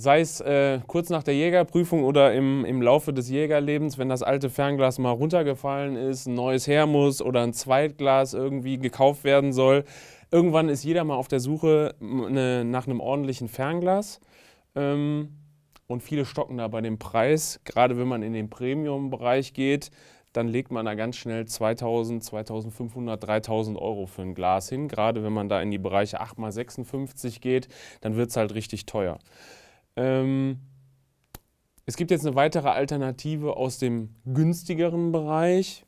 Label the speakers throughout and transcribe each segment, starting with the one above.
Speaker 1: sei es äh, kurz nach der Jägerprüfung oder im, im Laufe des Jägerlebens, wenn das alte Fernglas mal runtergefallen ist, ein neues her muss oder ein Zweitglas irgendwie gekauft werden soll. Irgendwann ist jeder mal auf der Suche eine, nach einem ordentlichen Fernglas. Ähm, und viele stocken da bei dem Preis. Gerade wenn man in den Premium-Bereich geht, dann legt man da ganz schnell 2000, 2500, 3000 Euro für ein Glas hin. Gerade wenn man da in die Bereiche 8x56 geht, dann wird es halt richtig teuer. Ähm, es gibt jetzt eine weitere Alternative aus dem günstigeren Bereich.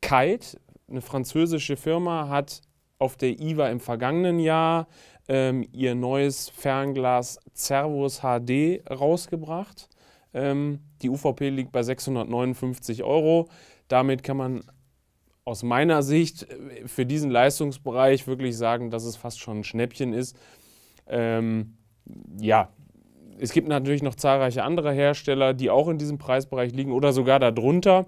Speaker 1: Kite, eine französische Firma, hat auf der IWA im vergangenen Jahr ähm, ihr neues Fernglas Servus HD rausgebracht. Ähm, die UVP liegt bei 659 Euro. Damit kann man aus meiner Sicht äh, für diesen Leistungsbereich wirklich sagen, dass es fast schon ein Schnäppchen ist. Ähm, ja, es gibt natürlich noch zahlreiche andere Hersteller, die auch in diesem Preisbereich liegen oder sogar darunter.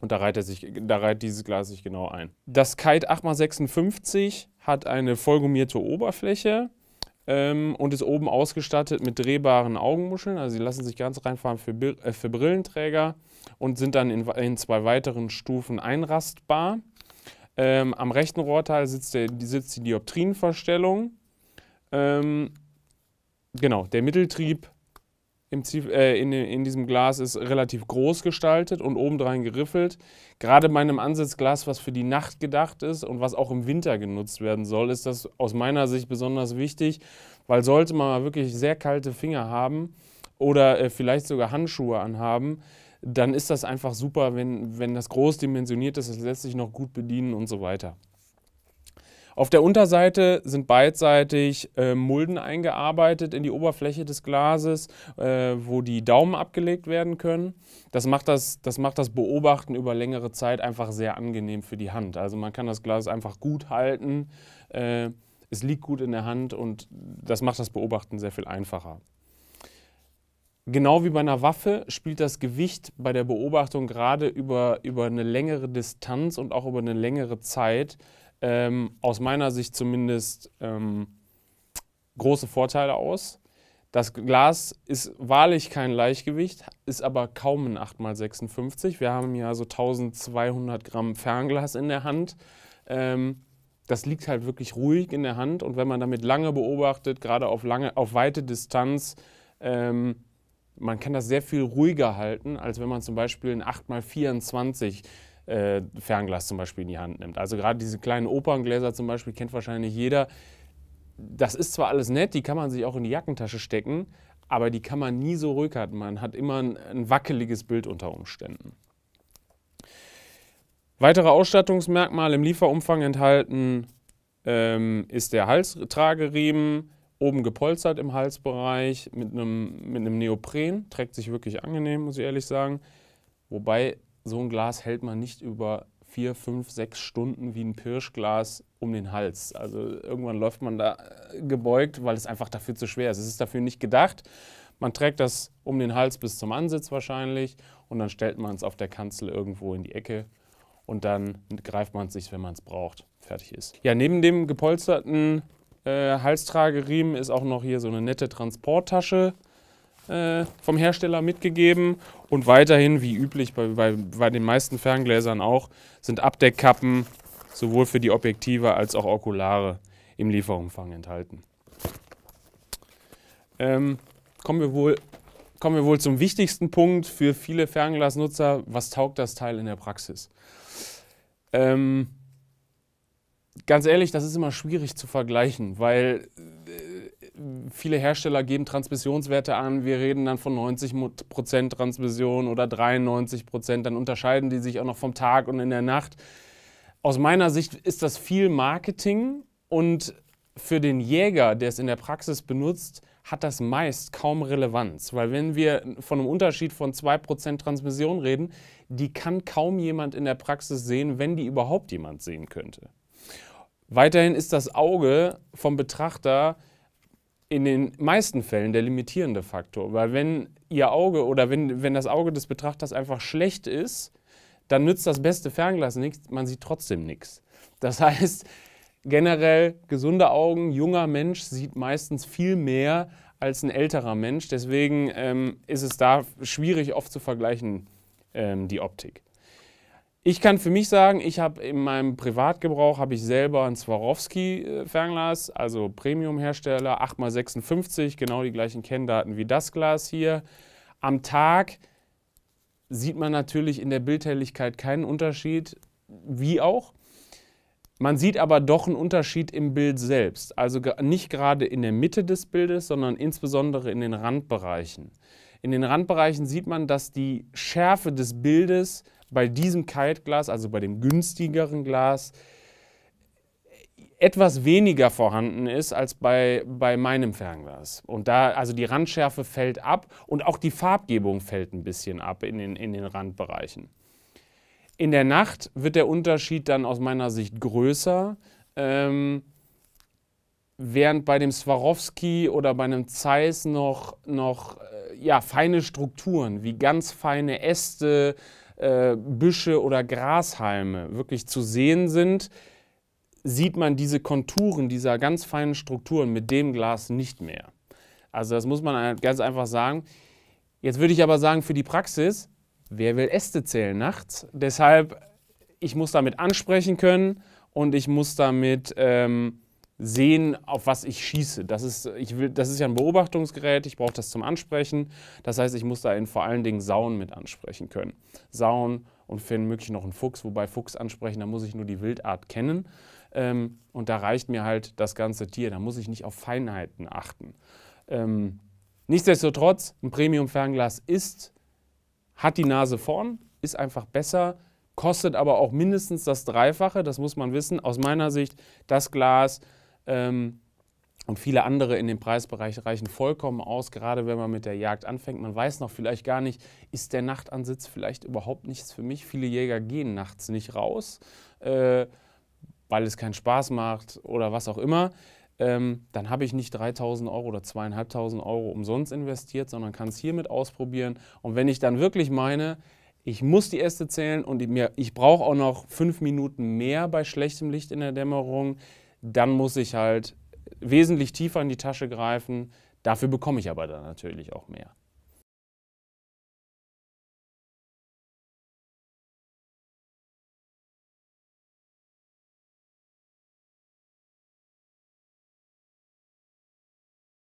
Speaker 1: Und da reiht, sich, da reiht dieses Glas sich genau ein. Das Kite 8x56 hat eine vollgummierte Oberfläche ähm, und ist oben ausgestattet mit drehbaren Augenmuscheln. Also sie lassen sich ganz reinfahren für, äh, für Brillenträger und sind dann in, in zwei weiteren Stufen einrastbar. Ähm, am rechten Rohrteil sitzt, der, sitzt die Dioptrienverstellung. Ähm, genau, der Mitteltrieb im Zief, äh, in, in diesem Glas ist relativ groß gestaltet und obendrein geriffelt. Gerade bei einem Ansitzglas, was für die Nacht gedacht ist und was auch im Winter genutzt werden soll, ist das aus meiner Sicht besonders wichtig, weil sollte man mal wirklich sehr kalte Finger haben oder äh, vielleicht sogar Handschuhe anhaben, dann ist das einfach super, wenn, wenn das groß dimensioniert ist, es lässt sich noch gut bedienen und so weiter. Auf der Unterseite sind beidseitig äh, Mulden eingearbeitet in die Oberfläche des Glases, äh, wo die Daumen abgelegt werden können. Das macht das, das macht das Beobachten über längere Zeit einfach sehr angenehm für die Hand. Also man kann das Glas einfach gut halten, äh, es liegt gut in der Hand und das macht das Beobachten sehr viel einfacher. Genau wie bei einer Waffe spielt das Gewicht bei der Beobachtung gerade über, über eine längere Distanz und auch über eine längere Zeit ähm, aus meiner Sicht zumindest ähm, große Vorteile aus. Das Glas ist wahrlich kein Leichtgewicht, ist aber kaum ein 8x56. Wir haben ja so 1200 Gramm Fernglas in der Hand. Ähm, das liegt halt wirklich ruhig in der Hand und wenn man damit lange beobachtet, gerade auf, lange, auf weite Distanz, ähm, man kann das sehr viel ruhiger halten, als wenn man zum Beispiel ein 8x24 äh, Fernglas zum Beispiel in die Hand nimmt. Also gerade diese kleinen Operngläser zum Beispiel kennt wahrscheinlich jeder. Das ist zwar alles nett, die kann man sich auch in die Jackentasche stecken, aber die kann man nie so rückhalten. Man hat immer ein, ein wackeliges Bild unter Umständen. Weitere Ausstattungsmerkmale im Lieferumfang enthalten ähm, ist der Halstrageriemen, oben gepolstert im Halsbereich mit einem, mit einem Neopren. Trägt sich wirklich angenehm, muss ich ehrlich sagen. Wobei so ein Glas hält man nicht über vier, fünf, sechs Stunden wie ein Pirschglas um den Hals. Also irgendwann läuft man da äh, gebeugt, weil es einfach dafür zu schwer ist. Es ist dafür nicht gedacht. Man trägt das um den Hals bis zum Ansitz wahrscheinlich und dann stellt man es auf der Kanzel irgendwo in die Ecke und dann greift man es sich, wenn man es braucht. Fertig ist. Ja, neben dem gepolsterten äh, Halstrageriemen ist auch noch hier so eine nette Transporttasche äh, vom Hersteller mitgegeben. Und weiterhin, wie üblich bei, bei, bei den meisten Ferngläsern auch, sind Abdeckkappen sowohl für die Objektive als auch Okulare im Lieferumfang enthalten. Ähm, kommen, wir wohl, kommen wir wohl zum wichtigsten Punkt für viele Fernglasnutzer. Was taugt das Teil in der Praxis? Ähm, ganz ehrlich, das ist immer schwierig zu vergleichen, weil viele Hersteller geben Transmissionswerte an. Wir reden dann von 90% Transmission oder 93%. Dann unterscheiden die sich auch noch vom Tag und in der Nacht. Aus meiner Sicht ist das viel Marketing und für den Jäger, der es in der Praxis benutzt, hat das meist kaum Relevanz. Weil wenn wir von einem Unterschied von 2% Transmission reden, die kann kaum jemand in der Praxis sehen, wenn die überhaupt jemand sehen könnte. Weiterhin ist das Auge vom Betrachter in den meisten Fällen der limitierende Faktor. Weil wenn ihr Auge oder wenn, wenn das Auge des Betrachters einfach schlecht ist, dann nützt das beste Fernglas nichts, man sieht trotzdem nichts. Das heißt, generell gesunde Augen, junger Mensch sieht meistens viel mehr als ein älterer Mensch. Deswegen ähm, ist es da schwierig oft zu vergleichen, ähm, die Optik. Ich kann für mich sagen, ich habe in meinem Privatgebrauch habe ich selber ein Swarovski äh, Fernglas, also Premium Hersteller 8x56, genau die gleichen Kenndaten wie das Glas hier. Am Tag sieht man natürlich in der Bildhelligkeit keinen Unterschied, wie auch. Man sieht aber doch einen Unterschied im Bild selbst, also nicht gerade in der Mitte des Bildes, sondern insbesondere in den Randbereichen. In den Randbereichen sieht man, dass die Schärfe des Bildes bei diesem Kaltglas, also bei dem günstigeren Glas, etwas weniger vorhanden ist als bei, bei meinem Fernglas. Und da, also die Randschärfe fällt ab und auch die Farbgebung fällt ein bisschen ab in den, in den Randbereichen. In der Nacht wird der Unterschied dann aus meiner Sicht größer. Ähm, während bei dem Swarovski oder bei einem Zeiss noch, noch äh, ja, feine Strukturen, wie ganz feine Äste, äh, Büsche oder Grashalme wirklich zu sehen sind, sieht man diese Konturen dieser ganz feinen Strukturen mit dem Glas nicht mehr. Also das muss man ganz einfach sagen. Jetzt würde ich aber sagen, für die Praxis, wer will Äste zählen nachts? Deshalb, ich muss damit ansprechen können und ich muss damit... Ähm, sehen, auf was ich schieße. Das ist, ich will, das ist ja ein Beobachtungsgerät, ich brauche das zum Ansprechen. Das heißt, ich muss da in vor allen Dingen Sauen mit ansprechen können. Sauen und für möglich noch einen Fuchs, wobei Fuchs ansprechen, da muss ich nur die Wildart kennen. Ähm, und da reicht mir halt das ganze Tier, da muss ich nicht auf Feinheiten achten. Ähm, nichtsdestotrotz, ein Premium-Fernglas ist, hat die Nase vorn, ist einfach besser, kostet aber auch mindestens das Dreifache, das muss man wissen. Aus meiner Sicht, das Glas ähm, und viele andere in dem Preisbereich reichen vollkommen aus, gerade wenn man mit der Jagd anfängt. Man weiß noch vielleicht gar nicht, ist der Nachtansitz vielleicht überhaupt nichts für mich. Viele Jäger gehen nachts nicht raus, äh, weil es keinen Spaß macht oder was auch immer. Ähm, dann habe ich nicht 3000 Euro oder 2500 Euro umsonst investiert, sondern kann es hiermit ausprobieren. Und wenn ich dann wirklich meine, ich muss die Äste zählen und ich brauche auch noch fünf Minuten mehr bei schlechtem Licht in der Dämmerung, dann muss ich halt wesentlich tiefer in die Tasche greifen. Dafür bekomme ich aber dann natürlich auch mehr.